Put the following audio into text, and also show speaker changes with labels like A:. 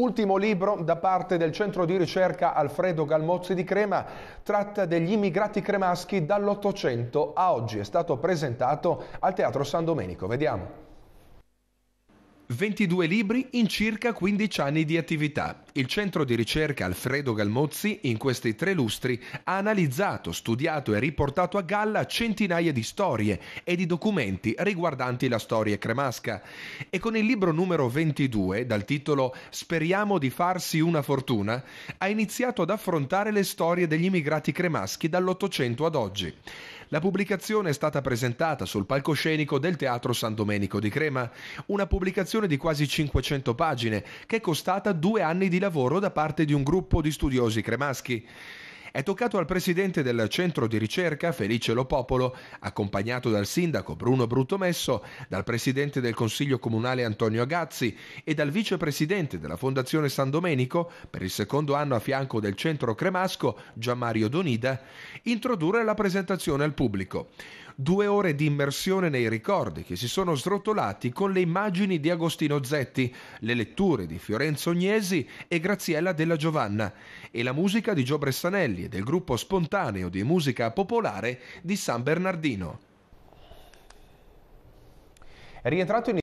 A: Ultimo libro da parte del centro di ricerca Alfredo Galmozzi di Crema tratta degli immigrati cremaschi dall'Ottocento a oggi. È stato presentato al Teatro San Domenico. Vediamo. 22 libri in circa 15 anni di attività. Il centro di ricerca Alfredo Galmozzi in questi tre lustri ha analizzato, studiato e riportato a galla centinaia di storie e di documenti riguardanti la storia cremasca. E con il libro numero 22, dal titolo Speriamo di farsi una fortuna, ha iniziato ad affrontare le storie degli immigrati cremaschi dall'Ottocento ad oggi. La pubblicazione è stata presentata sul palcoscenico del Teatro San Domenico di Crema, una pubblicazione pubblicazione di quasi 500 pagine, che è costata due anni di lavoro da parte di un gruppo di studiosi cremaschi. È toccato al presidente del centro di ricerca, Felice Lopopolo, accompagnato dal sindaco Bruno Bruttomesso, dal presidente del Consiglio Comunale Antonio Agazzi e dal vicepresidente della Fondazione San Domenico, per il secondo anno a fianco del centro cremasco Gianmario Donida, introdurre la presentazione al pubblico due ore di immersione nei ricordi che si sono srotolati con le immagini di Agostino Zetti, le letture di Fiorenzo Agnesi e Graziella della Giovanna e la musica di Gio Bressanelli e del gruppo spontaneo di musica popolare di San Bernardino. È rientrato in